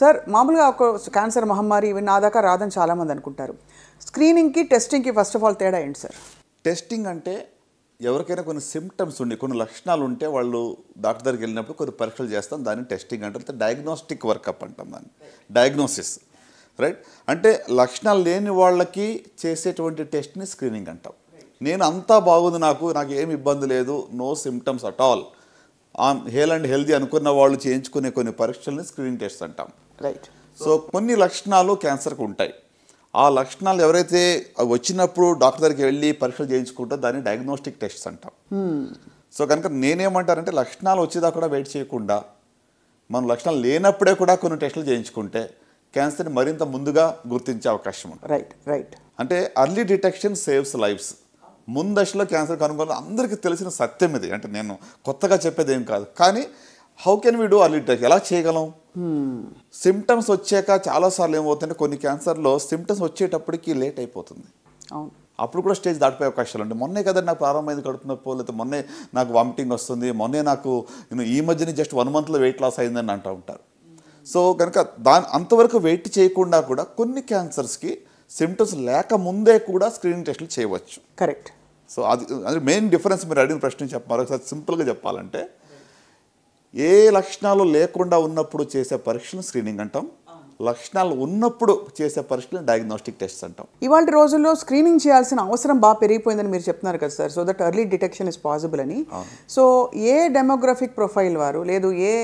Sir మామూలుగా ఒక cancer మహమ్మారి ఇవి నా దాకా రాదని చాలామంది అనుకుంటారు స్క్రీనింగ్కి టెస్టింగ్కి ఫస్ట్ ఆఫ్ ఆల్ తేడా ఏంటి సార్ టెస్టింగ్ అంటే ఎవరికైనా కొన్ని సిమ్టమ్స్ ఉండి కొన్ని లక్షణాలు ఉంటే వాళ్ళు డాక్టర్ దగ్గరికి వెళ్ళినప్పుడు కొన్ని పరీక్షలు చేస్తాం దాన్ని టెస్టింగ్ అంటారు డయాగ్నోస్టిక్ వర్కప్ అంటాం దాన్ని డయాగ్నోసిస్ రైట్ అంటే లక్షణాలు లేని వాళ్ళకి చేసేటువంటి టెస్ట్ని స్క్రీనింగ్ అంటాం నేను అంతా బాగుంది నాకు నాకు ఏమి ఇబ్బంది లేదు no symptoms at all hale and healthy అనుకున్న వాళ్ళు చేయించుకునే కొన్ని పరీక్షల్ని స్క్రీనింగ్ టెస్ట్ అంటాం రైట్ సో కొన్ని లక్షణాలు క్యాన్సర్కి ఉంటాయి ఆ లక్షణాలు ఎవరైతే వచ్చినప్పుడు డాక్టర్ దగ్గరికి వెళ్ళి పరీక్షలు చేయించుకుంటే దాన్ని డయాగ్నోస్టిక్ టెస్ట్స్ అంటాం hmm. సో కనుక నేనేమంటానంటే లక్షణాలు వచ్చేదా కూడా వెయిట్ చేయకుండా మనం లక్షణాలు లేనప్పుడే కూడా కొన్ని టెస్టులు చేయించుకుంటే క్యాన్సర్ని మరింత ముందుగా గుర్తించే అవకాశం ఉంటుంది రైట్ రైట్ అంటే అర్లీ డిటెక్షన్ సేవ్స్ లైఫ్స్ ముందశలో క్యాన్సర్ కనుగొనడం అందరికీ తెలిసిన సత్యం ఇది అంటే నేను కొత్తగా చెప్పేది ఏం కాదు కానీ how can we do early detect ఎలా చేయగలం సిమ్టమ్స్ వచ్చాక చాలాసార్లు ఏమవుతుంటే కొన్ని క్యాన్సర్లో సిమ్టమ్స్ వచ్చేటప్పటికి లేట్ అయిపోతుంది అప్పుడు కూడా స్టేజ్ దాటిపోయే అవకాశాలు ఉంటాయి మొన్నే కదా నాకు ప్రారంభమైంది కడుపు లేకపోతే మొన్నే నాకు వామిటింగ్ వస్తుంది మొన్నే నాకు ఈ మధ్యనే జస్ట్ వన్ మంత్లో వెయిట్ లాస్ అయిందని అంటూ ఉంటారు సో కనుక దాని అంతవరకు వెయిట్ చేయకుండా కూడా కొన్ని క్యాన్సర్స్కి సిమ్టమ్స్ లేకముందే కూడా స్క్రీనింగ్ టెస్టులు చేయవచ్చు కరెక్ట్ సో అది అది మెయిన్ డిఫరెన్స్ మీరు అడిగిన ప్రశ్న చెప్పారు ఒకసారి సింపుల్గా చెప్పాలంటే ఏ లక్షణాలు లేకుండా ఉన్నప్పుడు చేసే పరీక్షలు స్క్రీనింగ్ అంటాం లక్షణాలు ఉన్నప్పుడు చేసే పరీక్షలు డయాగ్నోస్టిక్ టెస్ట్ అంటాం ఇవాళ రోజుల్లో స్క్రీనింగ్ చేయాల్సిన అవసరం బాగా పెరిగిపోయిందని మీరు చెప్తున్నారు కదా sir so that early detection is possible అని సో ఏ డెమోగ్రఫిక్ ప్రొఫైల్ వారు లేదు ఏ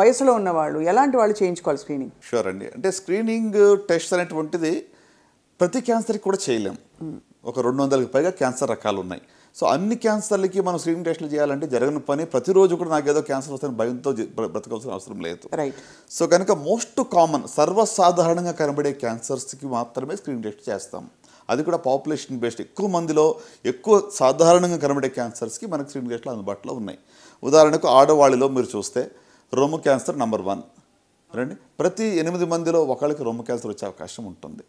వయసులో ఉన్నవాళ్ళు ఎలాంటి వాళ్ళు చేయించుకోవాలి స్క్రీనింగ్ షూర్ అండి అంటే స్క్రీనింగ్ టెస్ట్ అనేటువంటిది ప్రతి క్యాన్సర్కి కూడా చేయలేము ఒక రెండు వందలకి పైగా క్యాన్సర్ రకాలు ఉన్నాయి సో అన్ని క్యాన్సర్లకి మనం స్క్రీనింగ్ టెస్టులు చేయాలంటే జరగని పని ప్రతిరోజు కూడా నాకు ఏదో క్యాన్సర్ వస్తే భయంతో బ్రతకాల్సిన అవసరం లేదు రైట్ సో కనుక మోస్ట్ కామన్ సర్వసాధారణంగా కనబడే క్యాన్సర్స్కి మాత్రమే స్క్రీనింగ్ టెస్ట్ చేస్తాం అది కూడా పాపులేషన్ బేస్డ్ ఎక్కువ మందిలో ఎక్కువ సాధారణంగా కనబడే క్యాన్సర్స్కి మనకు స్క్రీనింగ్ టెస్ట్లు అందుబాటులో ఉన్నాయి ఉదాహరణకు ఆడవాళ్ళలో మీరు చూస్తే రొమ్ము క్యాన్సర్ నంబర్ వన్ రండి ప్రతి ఎనిమిది మందిలో ఒకళ్ళకి రొమ్ము క్యాన్సర్ వచ్చే అవకాశం ఉంటుంది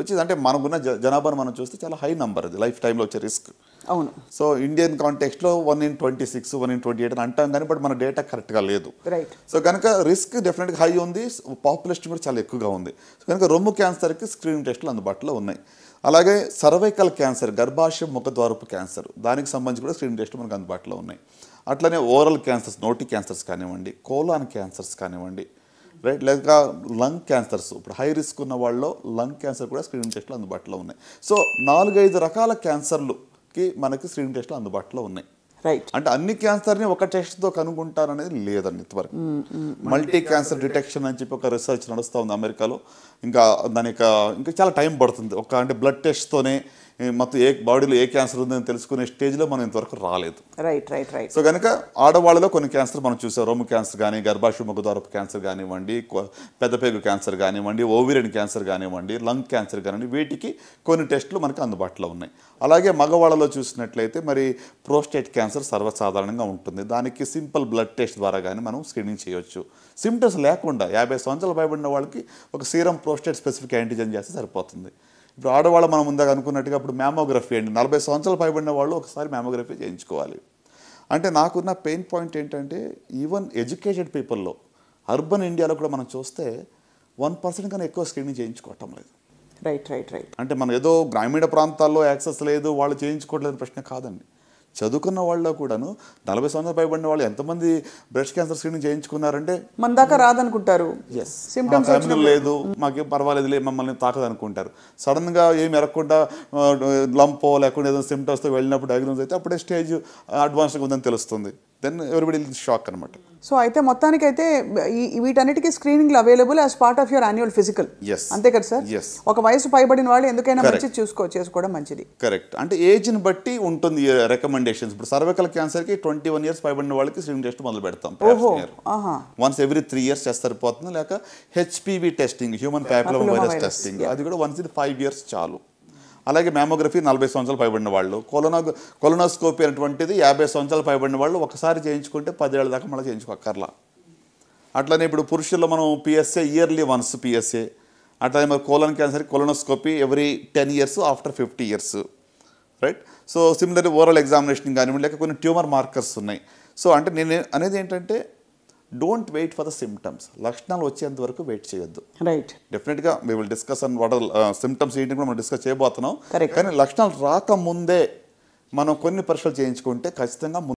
విచ్ అంటే మనకున్న జనాభాను మనం చూస్తే చాలా హై నంబర్ అది లైఫ్ టైంలో వచ్చే రిస్క్ అవును సో ఇండియన్ కాంటెక్స్ట్లో one in twenty six one in twenty eight అని అంటాం కానీ బట్ మన డేటా కరెక్ట్గా లేదు రైట్ సో కనుక రిస్క్ డెఫినెట్గా హై ఉంది పాపులేషన్ కూడా చాలా ఎక్కువగా ఉంది సో కనుక రొమ్ము క్యాన్సర్కి స్క్రీనింగ్ టెస్టులు అందుబాటులో ఉన్నాయి అలాగే సర్వైకల్ క్యాన్సర్ గర్భాశయ ముఖద్వారపు క్యాన్సర్ దానికి సంబంధించి కూడా స్క్రీన్ టెస్ట్ మనకు అందుబాటులో ఉన్నాయి అట్లనే ఓరల్ క్యాన్సర్స్ నోటి క్యాన్సర్స్ కానివ్వండి కోలాన్ క్యాన్సర్స్ కానివ్వండి రైట్ లేక లంగ్ క్యాన్సర్స్ ఇప్పుడు హై రిస్క్ ఉన్న వాళ్ళలో లంగ్ క్యాన్సర్ కూడా స్క్రీనింగ్ టెస్ట్లు అందుబాటులో ఉన్నాయి సో నాలుగైదు రకాల క్యాన్సర్లుకి మనకి స్క్రీనింగ్ టెస్ట్లు అందుబాటులో ఉన్నాయి రైట్ అంటే అన్ని క్యాన్సర్ని ఒక టెస్ట్తో కనుగొంటారనేది లేదండి ఇంతవరకు మల్టీ క్యాన్సర్ డిటెక్షన్ అని చెప్పి ఒక రీసెర్చ్ నడుస్తూ ఉంది అమెరికాలో ఇంకా దాని ఇంకా చాలా టైం పడుతుంది ఒక అంటే బ్లడ్ టెస్ట్తోనే మొత్తం ఏ బాడీలో ఏ క్యాన్సర్ ఉందని తెలుసుకునే స్టేజ్లో మనం ఇంతవరకు రాలేదు రైట్ రైట్ రైట్ సో కనుక ఆడవాళ్ళలో కొన్ని క్యాన్సర్ మనం చూసాం రొమ్ము క్యాన్సర్ కానీ గర్భాశయ ముఖద్వారపు క్యాన్సర్ కానివ్వండి పెద్దపేగు క్యాన్సర్ కానివ్వండి ఓవిరియన్ క్యాన్సర్ కానివ్వండి లంగ్ క్యాన్సర్ కానివ్వండి వీటికి కొన్ని టెస్టులు మనకు అందుబాటులో ఉన్నాయి అలాగే మగవాళ్ళలో చూసినట్లయితే మరి ప్రోస్టేట్ క్యాన్సర్ సర్వసాధారణంగా ఉంటుంది దానికి సింపుల్ బ్లడ్ టెస్ట్ ద్వారా కానీ మనం స్క్రీనింగ్ చేయవచ్చు సిమ్టమ్స్ లేకుండా యాభై సంవత్సరాలు భయపడిన వాళ్ళకి ఒక సీరం ప్రోస్టేట్ స్పెసిఫిక్ యాంటీజెన్ చేస్తే సరిపోతుంది ఇప్పుడు ఆడవాళ్ళు మనం ముందాక అనుకున్నట్టుగా అప్పుడు మ్యామోగ్రఫీ అండి నలభై సంవత్సరాలు పైబడిన వాళ్ళు ఒకసారి మ్యామోగ్రఫీ చేయించుకోవాలి అంటే నాకున్న పెయిన్ పాయింట్ ఏంటంటే ఈవెన్ ఎడ్యుకేటెడ్ పీపుల్లో అర్బన్ ఇండియాలో కూడా మనం చూస్తే వన్ పర్సెంట్ కన్నా ఎక్కువ స్క్రీనింగ్ చేయించుకోవటం లేదు రైట్ రైట్ రైట్ అంటే మనం ఏదో గ్రామీణ ప్రాంతాల్లో యాక్సెస్ లేదు వాళ్ళు చేయించుకోవట్లేదు ప్రశ్న కాదండి చదువుకున్న వాళ్ళలో కూడాను నలభై సంవత్సరాలు పైబడిన వాళ్ళు ఎంతమంది బ్రెస్ట్ క్యాన్సర్ స్క్రీనింగ్ చేయించుకున్నారంటే మన దాకా రాదనుకుంటారు సిమ్టమ్స్ లేదు మాకేం పర్వాలేదులే మమ్మల్ని తాకదనుకుంటారు సడన్గా ఏమి ఎరగకుండా లంపో లేకుండా ఏదైనా సిమ్టమ్స్తో వెళ్ళినప్పుడు డయాగ్నోస్ అయితే అప్పుడే స్టేజ్ అడ్వాన్స్గా ఉందని తెలుస్తుంది దెన్ ఎవరిబడి షాక్ అనమాట సో అయితే మొత్తానికి అయితే వీటన్నిటికీ screening available as part of your annual physical అంతే కదా సార్ ఒక వయసు పైబడిన వాళ్ళు ఎందుకైనా మంచి చూసుకో చేసుకోవడం మంచిది కరెక్ట్ అంటే ఏజ్ని బట్టి ఉంటుంది రికమెండేషన్స్ ఇప్పుడు క్యాన్సర్ క్యాన్సర్కి ట్వంటీ వన్ ఇయర్స్ పైబడిన వాళ్ళకి స్క్రీనింగ్ టెస్ట్ మొదలు పెడతాం once every three years test సరిపోతుంది లేక HPV testing human papillary virus testing అది కూడా వన్స్ ఇన్ ఫైవ్ ఇయర్స్ చాలు అలాగే మ్యామోగ్రఫీ నలభై సంవత్సరాలు పైబడిన వాళ్ళు కొలనో కొలనోస్కోపీ అనేటువంటిది యాభై సంవత్సరాలు పైబడిన వాళ్ళు ఒకసారి చేయించుకుంటే పదేళ్ళ దాకా మళ్ళీ చేయించుకోక్కర్లా అట్లనే ఇప్పుడు పురుషుల్లో మనం పిఎస్ఏ ఇయర్లీ వన్స్ పిఎస్ఏ అట్లనే మరి colon cancer colonoscopy every ten years after fifty years right so similarly oral examination కానివ్వండి లేక కొన్ని ట్యూమర్ మార్కర్స్ ఉన్నాయి సో అంటే నేను అనేది ఏంటంటే don't wait for the symptoms లక్షణాలు వచ్చేంత వరకు వెయిట్ చేయొద్దు రైట్ డెఫినెట్గా గా will discuss and what symptoms ఏంటి కూడా మనం డిస్కస్ చేయబోతున్నాం కానీ లక్షణాలు రాకముందే మనం కొన్ని పరీక్షలు చేయించుకుంటే ఖచ్చితంగా